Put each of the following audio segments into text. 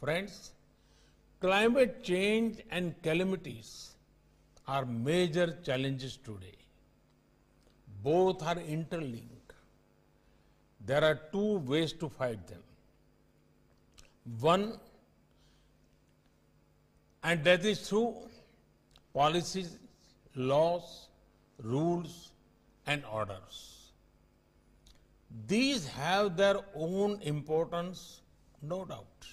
Friends, climate change and calamities are major challenges today. Both are interlinked. There are two ways to fight them. One, and that is through policies, laws, rules, and orders. These have their own importance, no doubt.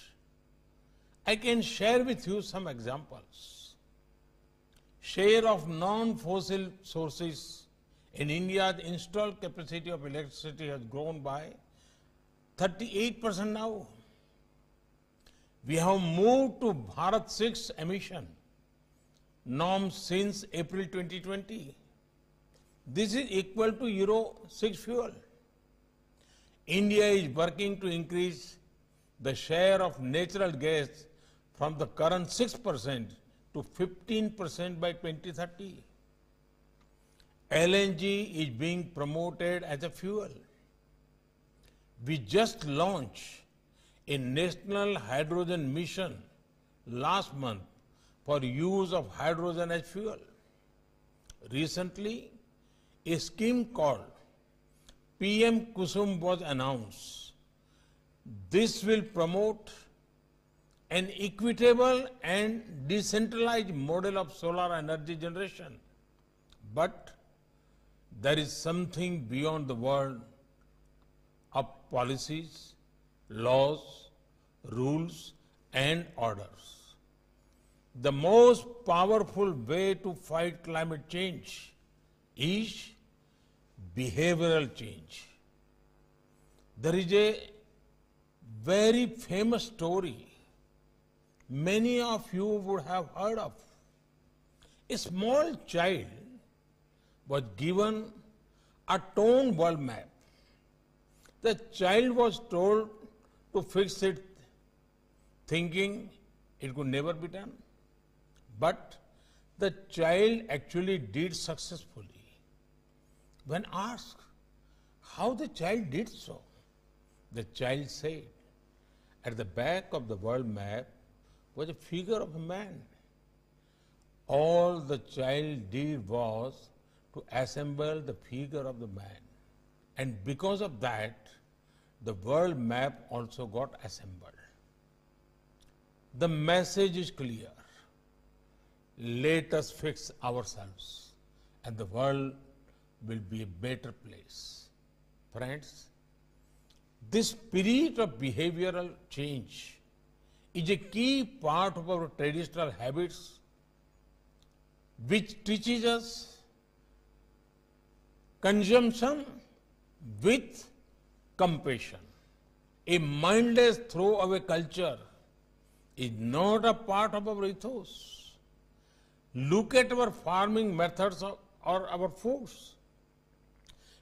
I can share with you some examples. Share of non-fossil sources in India's installed capacity of electricity has grown by 38% now. We have moved to Bharat 6 emission norms since April 2020. This is equal to Euro 6 fuel. India is working to increase the share of natural gas from the current 6% to 15% by 2030. LNG is being promoted as a fuel. We just launched a national hydrogen mission last month for use of hydrogen as fuel. Recently, a scheme called PM Kusum was announced. This will promote an equitable and decentralized model of solar energy generation. But there is something beyond the world of policies, laws, rules and orders. The most powerful way to fight climate change is behavioral change. There is a very famous story many of you would have heard of. A small child was given a torn world map. The child was told to fix it, thinking it could never be done. But the child actually did successfully. When asked how the child did so, the child said, at the back of the world map, was a figure of a man. All the child did was to assemble the figure of the man. And because of that, the world map also got assembled. The message is clear. Let us fix ourselves, and the world will be a better place. Friends, this period of behavioral change is a key part of our traditional habits which teaches us consumption with compassion. A mindless throw culture is not a part of our ethos. Look at our farming methods or our foods.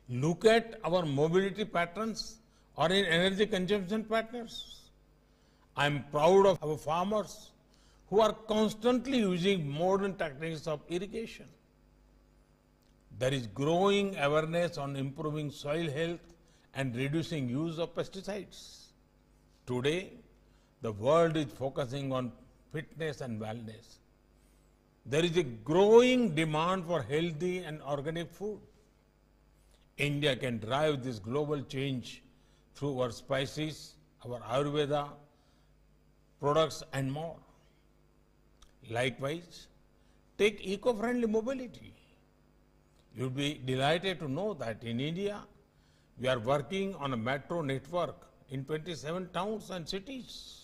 Look at our mobility patterns or in energy consumption patterns. I am proud of our farmers who are constantly using modern techniques of irrigation. There is growing awareness on improving soil health and reducing use of pesticides. Today, the world is focusing on fitness and wellness. There is a growing demand for healthy and organic food. India can drive this global change through our spices, our Ayurveda, products and more. Likewise, take eco-friendly mobility. You would be delighted to know that in India, we are working on a metro network in 27 towns and cities.